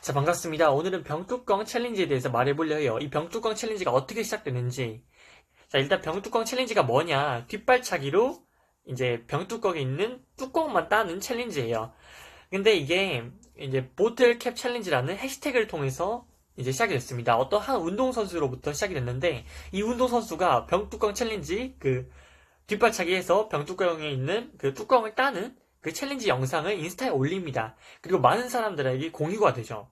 자 반갑습니다. 오늘은 병뚜껑 챌린지에 대해서 말해보려 해요. 이 병뚜껑 챌린지가 어떻게 시작되는지 자 일단 병뚜껑 챌린지가 뭐냐 뒷발차기로 이제 병뚜껑에 있는 뚜껑만 따는 챌린지예요. 근데 이게 이제 보틀캡 챌린지라는 해시태그를 통해서 이제 시작이 됐습니다. 어떤 한 운동선수로부터 시작이 됐는데 이 운동선수가 병뚜껑 챌린지 그 뒷발차기에서 병뚜껑에 있는 그 뚜껑을 따는 그 챌린지 영상을 인스타에 올립니다. 그리고 많은 사람들에게 공유가 되죠.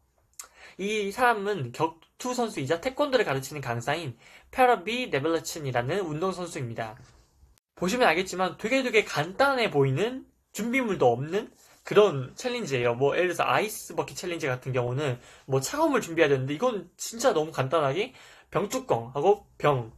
이 사람은 격투 선수이자 태권도를 가르치는 강사인 페라비 네벨러친이라는 운동 선수입니다. 보시면 알겠지만 되게 되게 간단해 보이는 준비물도 없는 그런 챌린지예요. 뭐 예를 들어서 아이스 버킷 챌린지 같은 경우는 뭐 차가운 물 준비해야 되는데 이건 진짜 너무 간단하게 병뚜껑하고 병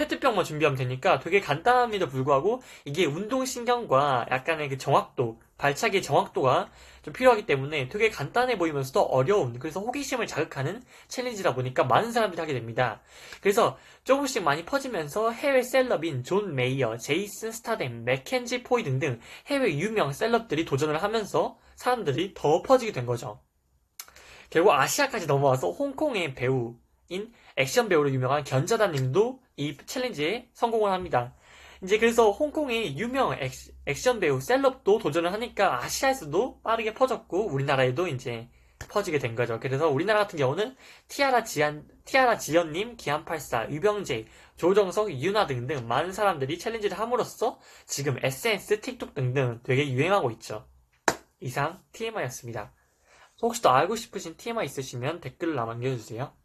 페트병만 준비하면 되니까 되게 간단함에도 불구하고 이게 운동신경과 약간의 그 정확도, 발차기의 정확도가 좀 필요하기 때문에 되게 간단해 보이면서도 어려운 그래서 호기심을 자극하는 챌린지다 보니까 많은 사람들이 하게 됩니다. 그래서 조금씩 많이 퍼지면서 해외 셀럽인 존 메이어, 제이슨 스타뎀, 맥켄지 포이 등등 해외 유명 셀럽들이 도전을 하면서 사람들이 더 퍼지게 된 거죠. 결국 아시아까지 넘어와서 홍콩의 배우인 액션 배우로 유명한 견자단님도 이 챌린지에 성공을 합니다. 이제 그래서 홍콩의 유명 액션 배우 셀럽도 도전을 하니까 아시아에서도 빠르게 퍼졌고 우리나라에도 이제 퍼지게 된 거죠. 그래서 우리나라 같은 경우는 티아라 지안, 티아라 지연님, 기안팔사, 유병재, 조정석, 이윤아 등등 많은 사람들이 챌린지를 함으로써 지금 SNS, 틱톡 등등 되게 유행하고 있죠. 이상 TMI였습니다. 혹시 더 알고 싶으신 TMI 있으시면 댓글로 남겨주세요.